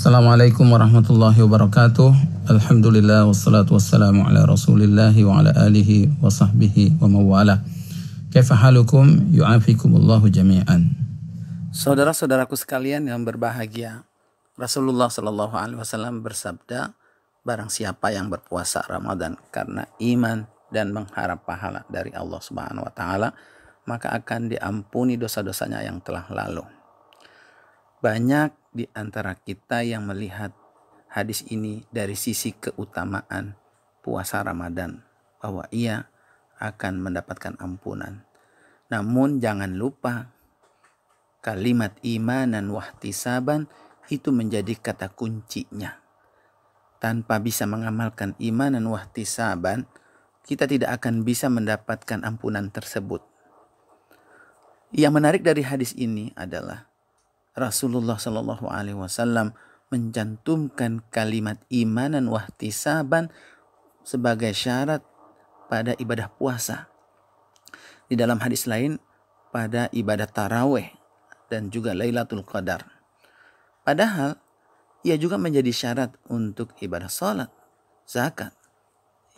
Assalamualaikum warahmatullahi wabarakatuh. Alhamdulillah wassalatu wassalamu ala Rasulillah wa ala alihi wa sahbihi wa mawala. Kaifa halukum? Yu'afikumullahu jami'an. Saudara-saudaraku sekalian yang berbahagia, Rasulullah sallallahu alaihi wasallam bersabda, barang siapa yang berpuasa Ramadan karena iman dan mengharap pahala dari Allah Subhanahu wa taala, maka akan diampuni dosa-dosanya yang telah lalu. Banyak di antara kita yang melihat hadis ini dari sisi keutamaan puasa Ramadan, bahwa ia akan mendapatkan ampunan. Namun jangan lupa kalimat iman wahdi wahtisaban itu menjadi kata kuncinya. Tanpa bisa mengamalkan iman wahdi wahtisaban, kita tidak akan bisa mendapatkan ampunan tersebut. Yang menarik dari hadis ini adalah Rasulullah Shallallahu Alaihi Wasallam mencantumkan kalimat imanan wahtisaban sebagai syarat pada ibadah puasa. Di dalam hadis lain pada ibadah taraweh dan juga Lailatul Qadar. Padahal ia juga menjadi syarat untuk ibadah salat, zakat,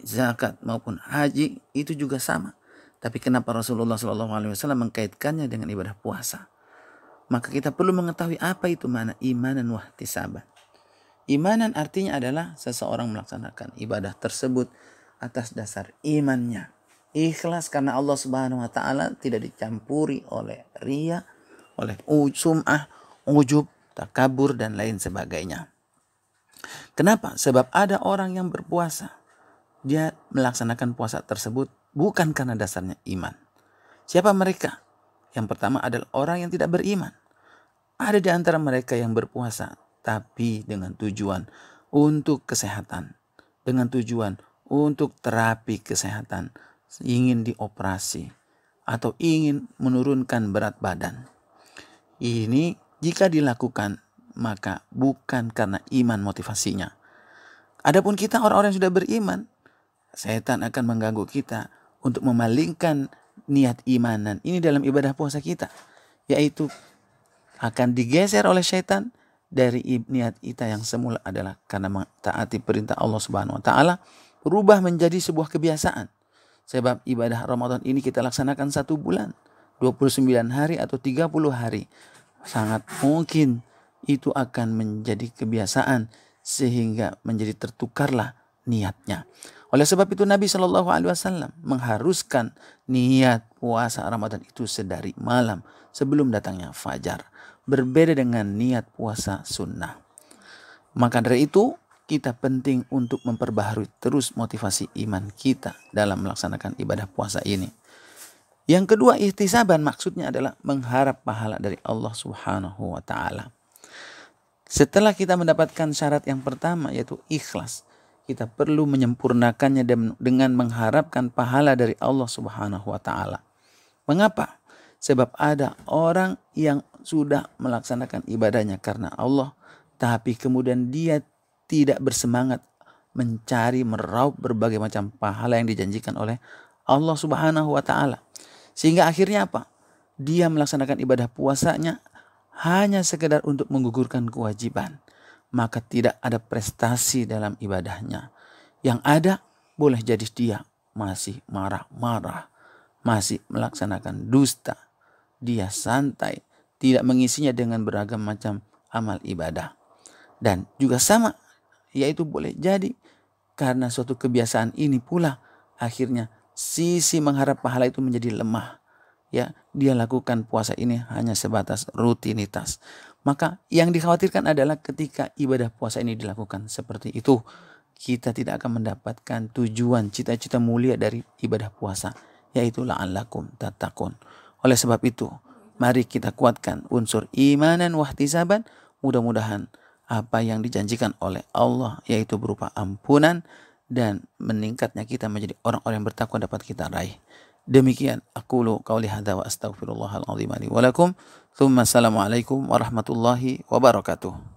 zakat maupun haji itu juga sama. Tapi kenapa Rasulullah SAW mengkaitkannya dengan ibadah puasa? maka kita perlu mengetahui apa itu mana imanan wahtisaban. Imanan artinya adalah seseorang melaksanakan ibadah tersebut atas dasar imannya. Ikhlas karena Allah Subhanahu wa taala tidak dicampuri oleh ria, oleh sum'ah, ujub, takabur dan lain sebagainya. Kenapa? Sebab ada orang yang berpuasa. Dia melaksanakan puasa tersebut bukan karena dasarnya iman. Siapa mereka? Yang pertama adalah orang yang tidak beriman. Ada di antara mereka yang berpuasa, tapi dengan tujuan untuk kesehatan, dengan tujuan untuk terapi kesehatan, ingin dioperasi, atau ingin menurunkan berat badan. Ini jika dilakukan, maka bukan karena iman motivasinya. Adapun kita orang-orang yang sudah beriman, setan akan mengganggu kita untuk memalingkan niat imanan ini dalam ibadah puasa kita, yaitu akan digeser oleh syaitan dari niat kita yang semula adalah karena taati perintah Allah Subhanahu wa taala berubah menjadi sebuah kebiasaan. Sebab ibadah Ramadan ini kita laksanakan satu bulan, 29 hari atau 30 hari. Sangat mungkin itu akan menjadi kebiasaan sehingga menjadi tertukarlah niatnya. Oleh sebab itu Nabi Shallallahu Alaihi Wasallam mengharuskan niat puasa Ramadan itu sedari malam sebelum datangnya fajar berbeda dengan niat puasa sunnah. Maka dari itu, kita penting untuk memperbaharui terus motivasi iman kita dalam melaksanakan ibadah puasa ini. Yang kedua, ihtisaban maksudnya adalah mengharap pahala dari Allah Subhanahu wa taala. Setelah kita mendapatkan syarat yang pertama yaitu ikhlas, kita perlu menyempurnakannya dengan mengharapkan pahala dari Allah Subhanahu wa taala. Mengapa? Sebab ada orang yang sudah melaksanakan ibadahnya karena Allah, tapi kemudian dia tidak bersemangat mencari meraup berbagai macam pahala yang dijanjikan oleh Allah Subhanahu wa taala. Sehingga akhirnya apa? Dia melaksanakan ibadah puasanya hanya sekedar untuk menggugurkan kewajiban, maka tidak ada prestasi dalam ibadahnya. Yang ada boleh jadi dia masih marah-marah, masih melaksanakan dusta. Dia santai, tidak mengisinya dengan beragam macam amal ibadah. Dan juga sama, yaitu boleh jadi karena suatu kebiasaan ini pula akhirnya sisi mengharap pahala itu menjadi lemah. Ya, dia lakukan puasa ini hanya sebatas rutinitas. Maka yang dikhawatirkan adalah ketika ibadah puasa ini dilakukan seperti itu, kita tidak akan mendapatkan tujuan cita-cita mulia dari ibadah puasa, yaitu la'allakum tatakun. Oleh sebab itu, Mari kita kuatkan unsur imanan wahtisaban. Mudah-mudahan apa yang dijanjikan oleh Allah yaitu berupa ampunan dan meningkatnya kita menjadi orang-orang yang bertakwa dapat kita raih. Demikian aku lu kau lihat wa astaghfirullahal wa assalamualaikum warahmatullahi wabarakatuh.